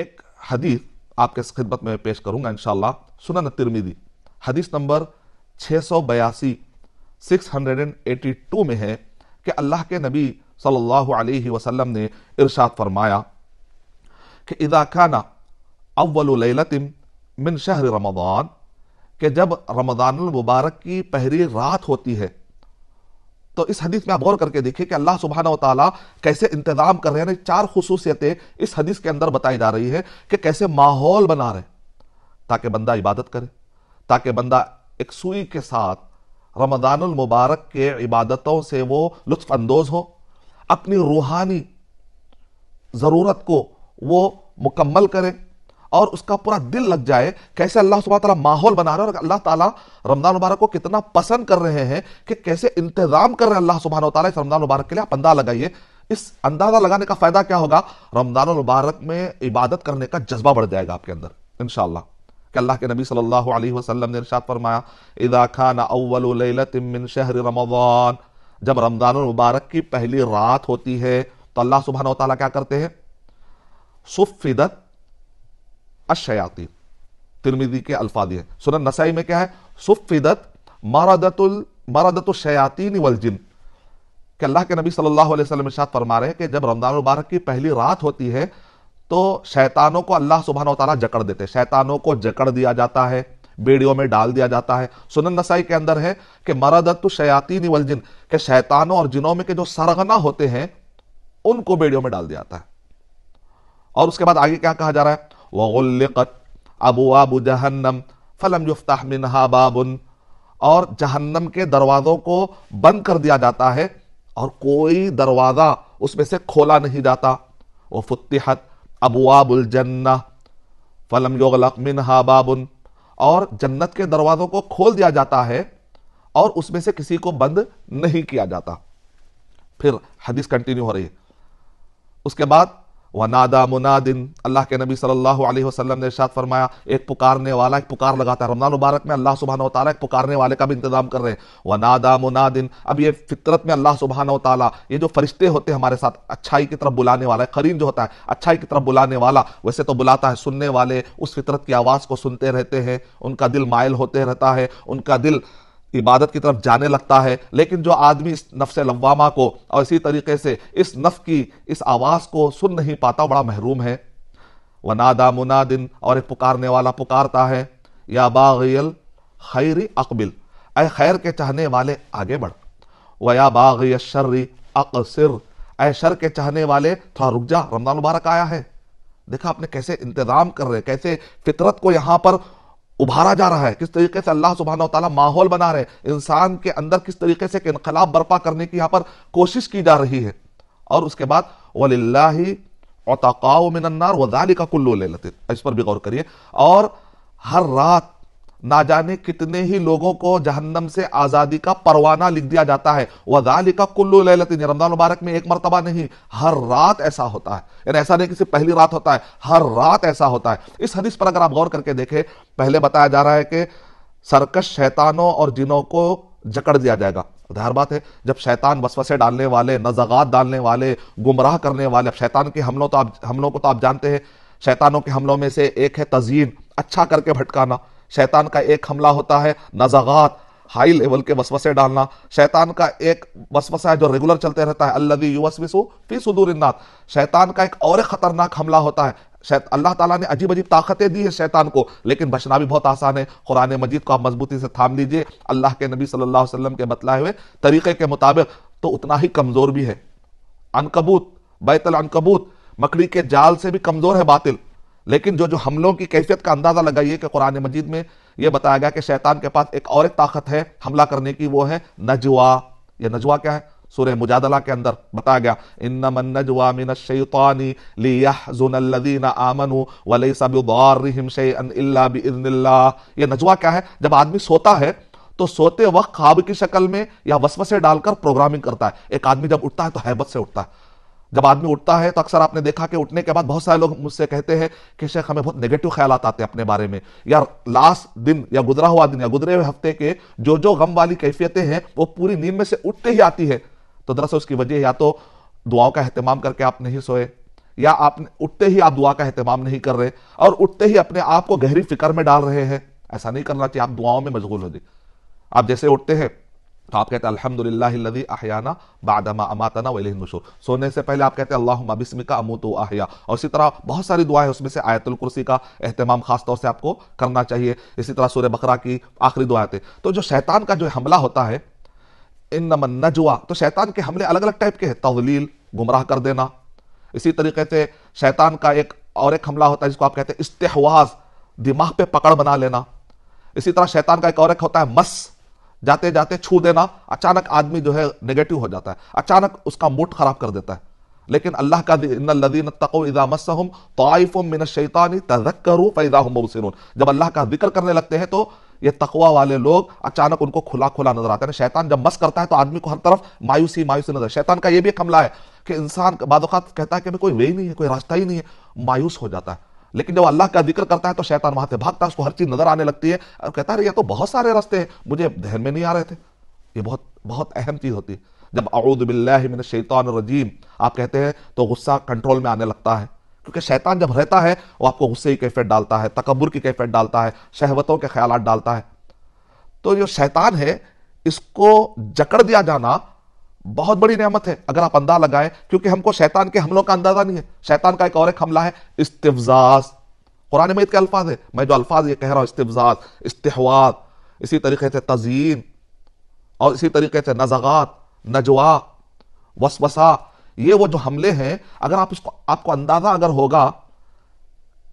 एक हदीस आपके खिदमत में पेश करूंगा इन सुनन तिरमिदी हदीस नंबर छः सौ बयासी six hundred and eighty two में है कि अल्लाह के नबी सल्लल्लाहु अलैहि वसल्लम ने इरशाद फरमाया कि इदा खाना अव्वल मिन शहर रमदान के जब रमदान मुबारक की पहली रात होती है तो इस हदीस में आप गौर करके देखिए कि अल्लाह सुबहाना तला कैसे इंतजाम कर रहे हैं चार खसूसियतें इस हदीस के अंदर बताई जा रही है कि कैसे माहौल बना रहे ताकि बंदा इबादत करे ताकि बंदा एक सुई के साथ रमदानुल मुबारक के इबादतों से वो लुत्फानंदोज हो अपनी रूहानी ज़रूरत को वो मुकम्मल करें और उसका पूरा दिल लग जाए कैसे अल्लाह सुबह माहौल बना रहे हैं और अल्लाह ताला रमजान मुबारक को कितना पसंद कर रहे हैं कि कैसे इंतजाम कर रहे हैं अल्लाह सुबह तला इस रमजान मुबारक के लिए आप अंदाजा लगाइए इस अंदाजा लगाने का फायदा क्या होगा रमजान मुबारक में इबादत करने का जज्बा बढ़ जाएगा आपके अंदर इनशाला अल्लाह के नबी सल्लल्लाहु अलैहि वसल्लम ने इरशाद फरमाया इदा खाना अव्वल मिन शहर रमजान जब रमजान मुबारक की पहली रात होती है तो अल्लाह सुबहान तआला क्या करते हैं सुफिदत अशयाती तिरमिदी के अल्फाज हैं सुनन नसाई में क्या है सुफिदत मारादतुल मारादतु शयातीन वल जिन के अल्लाह के नबी सल्लल्लाहु अलैहि वसल्लम इरशाद फरमा रहे हैं कि जब रमज़ान मुबारक की पहली रात होती है तो शैतानों को अल्लाह सुबहान तला जकड़ देते शैतानों को जकड़ दिया जाता है बेड़ियों में डाल दिया जाता है सुनन नसाई के अंदर है कि मरादत्तु शयातीन वल जिन के शैतानों और जिनों में के जो सरगना होते हैं उनको बेड़ियों में डाल दिया जाता है और उसके बाद आगे क्या कहा जा रहा है वगुल्लत अबू आबू जहन्नम फलम युफ्ताह मिनहा बाबुन और जहन्नम के दरवाज़ों को बंद कर दिया जाता है और कोई दरवाज़ा उसमें से खोला नहीं जाता वो फुतहत अबुआबुलजन्ना फलम योगलक मिनहा बाबुन और जन्नत के दरवाज़ों को खोल दिया जाता है और उसमें से किसी को बंद नहीं किया जाता फिर हदीस कंटिन्यू हो रही है उसके बाद वनादा मुनादिन अल्लाह के नबी सल्लल्लाहु अलैहि वसल्लम ने इरशाद फरमाया एक पुकारने वाला एक पुकार लगाता है रमजान मुबारक में अल्लाह सुबहान ताला एक पुकारने वाले का भी इंतजाम कर रहे हैं वनादा मुनादिन अब ये फितरत में अल्लाह सुबहान तला ये जो फरिश्ते होते हैं हमारे साथ अच्छाई की तरफ बुलाने वाला है करीन जो होता है अच्छाई की तरफ बुलाने वाला वैसे तो बुलाता है सुनने वाले उस फितरत की आवाज़ को सुनते रहते हैं उनका दिल मायल होते रहता है उनका दिल इबादत की तरफ जाने लगता है लेकिन जो आदमी इस नफ्स लवामा को और इसी तरीके से इस नफ की इस आवाज़ को सुन नहीं पाता बड़ा महरूम है वनादा मुनादिन और एक पुकारने वाला पुकारता है या बागियल खैरी अकबिल ए खैर के चाहने वाले आगे बढ़ व या बागिय शर्री सिर ए शर के चाहने वाले थोड़ा रुक जा रमजान मुबारक आया है देखा आपने कैसे इंतज़ाम कर रहे कैसे फितरत को यहाँ पर उभारा जा रहा है किस तरीके से अल्लाह सुबहाना तला माहौल बना रहे इंसान के अंदर किस तरीके से इनकलाब बर्पा करने की यहां पर कोशिश की जा रही है और उसके बाद वल्ला मिनन्नार वाली का कुल्लू ले लेते इस पर भी गौर करिए और हर रात ना जाने कितने ही लोगों को जहन्नम से आज़ादी का परवाना लिख दिया जाता है वजाली का कुल्लू ले ललतिन रमजान मुबारक में एक मरतबा नहीं हर रात ऐसा होता है यानी ऐसा नहीं किसी पहली रात होता है हर रात ऐसा होता है इस हदीस पर अगर आप गौर करके देखें पहले बताया जा रहा है कि सरकश शैतानों और जिनों को जकड़ दिया जाएगा धार बात है जब शैतान वसवसे डालने वाले नजगात डालने वाले गुमराह करने वाले अब शैतान के हमलों तो आप हमलों को तो आप जानते हैं शैतानों के हमलों में से एक है तजीन अच्छा करके भटकाना शैतान का एक हमला होता है नजागात हाई लेवल के वसवसे डालना शैतान का एक वसवसा है जो रेगुलर चलते रहता है अल्लाह युवस फी इन्नाथ शैतान का एक और खतरनाक हमला होता है अल्लाह ताला ने अजीब अजीब ताकतें दी है शैतान को लेकिन बचना भी बहुत आसान है कुरान मजीद को आप मजबूती से थाम लीजिए अल्लाह के नबी सल्लल्लाहु अलैहि वसल्लम के बतलाए हुए तरीके के मुताबिक तो उतना ही कमज़ोर भी है अनकबूत बैतल अनकबूत मकड़ी के जाल से भी कमज़ोर है बातिल लेकिन जो जो हमलों की कैफियत का अंदाज़ा लगाइए कि कुरान मजीद में यह बताया गया कि शैतान के पास एक और एक ताकत है हमला करने की वो है नजवा यह नजवा क्या है सूर्य मुजादला के अंदर बताया गया इन नजवा मिन शैतानी लियाजुन आमनु वलई सबरिम ये नजवा क्या है जब आदमी सोता है तो सोते वक्त ख्वाब की शक्ल में या वसवसे डालकर प्रोग्रामिंग करता है एक आदमी जब उठता है तो हैबत से उठता है जब आदमी उठता है तो अक्सर आपने देखा कि उठने के बाद बहुत सारे लोग मुझसे कहते हैं कि शेख हमें बहुत नेगेटिव ख्याल आते हैं अपने बारे में या लास्ट दिन या गुजरा हुआ दिन या गुजरे हुए हफ्ते के जो जो गम वाली कैफियतें हैं वो पूरी नींद में से उठते ही आती है तो दरअसल उसकी वजह या तो दुआओं का अहतमाम करके आप नहीं सोए या आप उठते ही आप दुआ का अहतमाम नहीं कर रहे और उठते ही अपने आप को गहरी फिक्र में डाल रहे हैं ऐसा नहीं करना चाहिए आप दुआओं में मशगूल हो जाए आप जैसे उठते हैं तो आप कहते हैं अलहमदिल्लादी अहियाना बादमा अमातना वशूर सोने से पहले आप कहते हैं बिस्म का अमूत अहिया और इसी तरह बहुत सारी दुआएं उसमें से आयतुल कुर्सी का अहतमाम खासतौर से आपको करना चाहिए इसी तरह सूर्य बकरा की आखिरी दुआ थे तो जो शैतान का जो हमला होता है इन नमन नजवा तो शैतान के हमले अलग अलग टाइप के हैं तवलील गुमराह कर देना इसी तरीके से शैतान का एक और एक हमला होता है जिसको आप कहते हैं इस्तेवाज दिमाग पे पकड़ बना लेना इसी तरह शैतान का एक और एक होता है मस जाते जाते छू देना अचानक आदमी जो है नेगेटिव हो जाता है अचानक उसका मूड खराब कर देता है लेकिन अल्लाह का लदीन तकोजामसम तोफ़ मिन शैतानी तजक्करू फ़ैज़ा मुबसिन जब अल्लाह का जिक्र करने लगते हैं तो ये तकवा वाले लोग अचानक उनको खुला खुला नजर आता है शैतान जब मस करता है तो आदमी को हर तरफ मायूसी मायूसी नजर शैतान का ये भी एक हमला है कि इंसान बाद कहता है कि कोई वे ही नहीं है कोई रास्ता ही नहीं है मायूस हो जाता है लेकिन जब अल्लाह का जिक्र करता है तो शैतान वहां से भागता है उसको हर चीज नजर आने लगती है और कहता है ये तो बहुत सारे रास्ते हैं मुझे ध्यान में नहीं आ रहे थे ये बहुत बहुत अहम चीज़ होती है जब अउदबिल्लिन शैतान रजीम आप कहते हैं तो गुस्सा कंट्रोल में आने लगता है क्योंकि शैतान जब रहता है वो आपको गुस्से की कैफियत डालता है तकबर की कैफियत डालता है शहवतों के ख्याल डालता है तो जो शैतान है इसको जकड़ दिया जाना बहुत बड़ी नेमत है अगर आप अंदाज लगाए क्योंकि हमको शैतान के हमलों का अंदाजा नहीं है शैतान का एक और एक हमला है इस्तिफजाज कुरान में के अल्फाज है मैं जो अल्फाज ये कह रहा हूं इस्तिफजाज इस्तेवाद इसी तरीके से तजीन और इसी तरीके से नजगात नजवा वसवसा ये वो जो हमले हैं अगर आप इसको आपको अंदाजा अगर होगा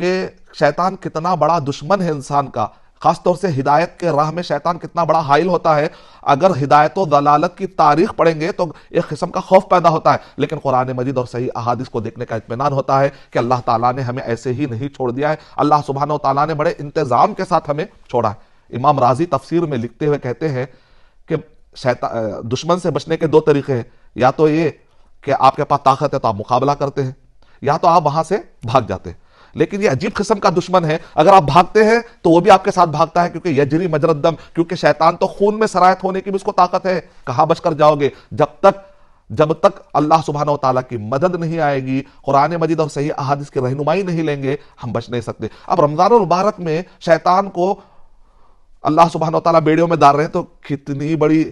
कि शैतान कितना बड़ा दुश्मन है इंसान का खासतौर से हिदायत के राह में शैतान कितना बड़ा हाइल होता है अगर हिदायत दलालत की तारीख पढ़ेंगे तो एक किस्म का खौफ पैदा होता है लेकिन कुरान मजीद और सही अहादिस को देखने का इतमान होता है कि अल्लाह ताला ने हमें ऐसे ही नहीं छोड़ दिया है अल्लाह सुबहान तला ने बड़े इंतज़ाम के साथ हमें छोड़ा है इमाम राजी तफसीर में लिखते हुए कहते हैं कि शैता दुश्मन से बचने के दो तरीके हैं या तो ये कि आपके पास ताकत है तो आप मुकाबला करते हैं या तो आप वहां से भाग जाते हैं लेकिन ये अजीब किस्म का दुश्मन है अगर आप भागते हैं तो वो भी आपके साथ भागता है क्योंकि यजरी मजरदम क्योंकि शैतान तो खून में सरायत होने की भी उसको ताकत है कहां बचकर जाओगे जब तक जब तक अल्लाह सुबहान तला की मदद नहीं आएगी कुरान मजिद और सही अहादिस की रहनुमाई नहीं लेंगे हम बच नहीं सकते अब रमजान मुबारक में शैतान को अल्लाह सुबहान तला बेड़ियों में डाल रहे हैं तो कितनी बड़ी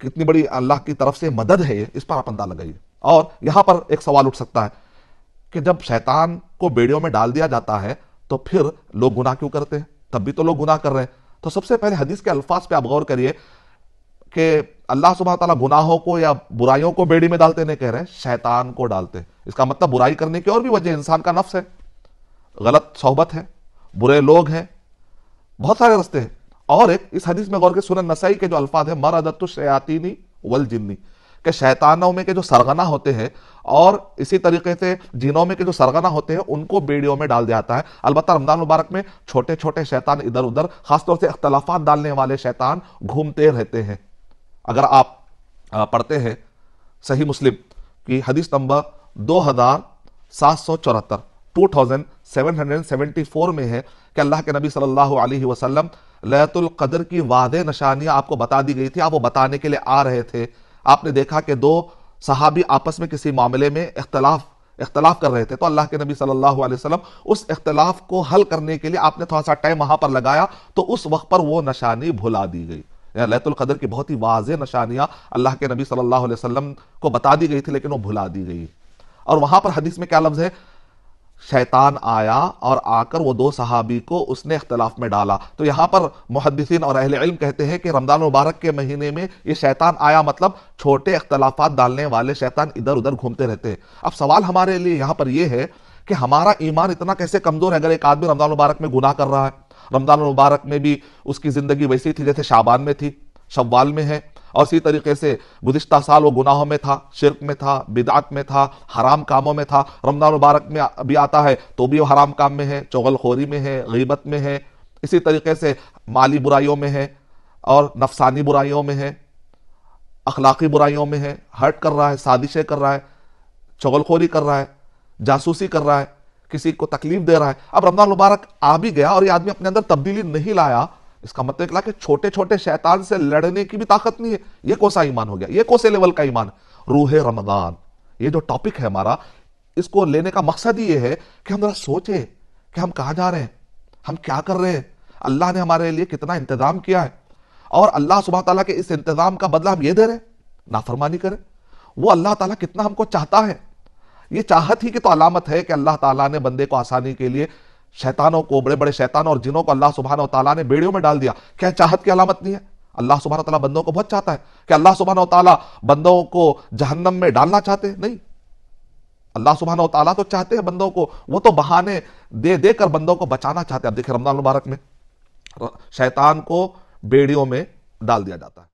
कितनी बड़ी अल्लाह की तरफ से मदद है इस पर आप अंदा लगाइए और यहां पर एक सवाल उठ सकता है कि जब शैतान को बेड़ियों में डाल दिया जाता है तो फिर लोग गुनाह क्यों करते हैं तब भी तो लोग गुनाह कर रहे हैं तो सबसे पहले हदीस के अल्फाज पे आप गौर करिए कि अल्लाह सुबह तला गुनाहों को या बुराइयों को बेड़ी में डालते नहीं कह रहे शैतान को डालते इसका मतलब बुराई करने की और भी वजह इंसान का नफ्स है गलत सोहबत है बुरे लोग हैं बहुत सारे रस्ते हैं और एक इस हदीस में गौर के सुन नसाई के जो अल्फाज है मर अदत्तु शयातीनी वल जिन्नी कि शैतानों में के जो सरगना होते हैं और इसी तरीके से जिनों में के जो सरगना होते हैं उनको बेड़ियों में डाल दिया जाता है अलबत् रमजान मुबारक में छोटे छोटे शैतान इधर उधर खासतौर से अख्तलाफा डालने वाले शैतान घूमते रहते हैं अगर आप पढ़ते हैं सही मुस्लिम की हदीस नंबर दो हजार सात सौ चौहत्तर two thousand seven hundred seventy four में है कि अल्लाह के नबी सल्लल्लाहु अलैहि वसल्लम लयतुल कदर की वादे नशानियां आपको बता दी गई थी आप वो बताने के लिए आ रहे थे आपने देखा कि दो सहाबी आपस में किसी मामले में इख्तलाफ इख्तलाफ कर रहे थे तो अल्लाह के नबी सल्लल्लाहु अलैहि वसल्लम उस इख्तलाफ को हल करने के लिए आपने थोड़ा सा टाइम वहां पर लगाया तो उस वक्त पर वो निशानी भुला दी गई लैतुल कदर की बहुत ही वाज निशानियां अल्लाह के नबी सल्लल्लाहु अलैहि वसल्लम को बता दी गई थी लेकिन वो भुला दी गई और वहां पर हदीस में क्या लफ्ज है शैतान आया और आकर वो दो सहाबी को उसने अख्तलाफ में डाला तो यहाँ पर मुहदसिन और अहले इल्म कहते हैं कि रमज़ान मुबारक के महीने में ये शैतान आया मतलब छोटे अख्तलाफात डालने वाले शैतान इधर उधर घूमते रहते हैं अब सवाल हमारे लिए यहाँ पर यह है कि हमारा ईमान इतना कैसे कमज़ोर है अगर एक आदमी रमज़ान मुबारक में गुनाह कर रहा है रमज़ान मुबारक में भी उसकी ज़िंदगी वैसी थी जैसे शाबान में थी शव्वाल में है और इसी तरीके से गुजशत साल वो गुनाहों में था शिरक में था बिदात में था हराम कामों में था रमजान मुबारक में भी आता है तो भी वो हराम काम में है चौगलखोरी में है गीबत में है इसी तरीके से माली बुराइयों में है और नफसानी बुराइयों में है अखलाकी बुराइयों में है हर्ट कर रहा है साजिशें कर रहा है चगलखोरी कर रहा है जासूसी कर रहा है किसी को तकलीफ दे रहा है अब रमजान मुबारक आ भी गया और ये आदमी अपने अंदर तब्दीली नहीं लाया इसका मतलब निकला कि छोटे छोटे शैतान से लड़ने की भी ताकत नहीं है ये कौन सा ईमान हो गया ये कौन से लेवल का ईमान रूह रमदान ये जो टॉपिक है हमारा इसको लेने का मकसद ये है कि हम जरा सोचे कि हम कहाँ जा रहे हैं हम क्या कर रहे हैं अल्लाह ने हमारे लिए कितना इंतजाम किया है और अल्लाह सुबह तला के इस इंतजाम का बदला हम ये दे रहे हैं नाफरमानी करें वो अल्लाह ताला कितना हमको चाहता है ये चाहत ही की तो अलामत है कि अल्लाह ताला ने बंदे को आसानी के लिए शैतानों को बड़े बड़े शैतानों और जिनों को अल्लाह सुबहान तला ने बेड़ियों में डाल दिया क्या चाहत की अलामत नहीं है अल्लाह सुबहान तला बंदों को बहुत चाहता है क्या अल्लाह सुबहान तला बंदों को जहन्नम में डालना चाहते नहीं अल्लाह सुबहान तला तो चाहते हैं बंदों को वो तो बहाने दे देकर बंदों को बचाना चाहते हैं अब देखिए रमजान मुबारक में शैतान को बेड़ियों में डाल दिया जाता है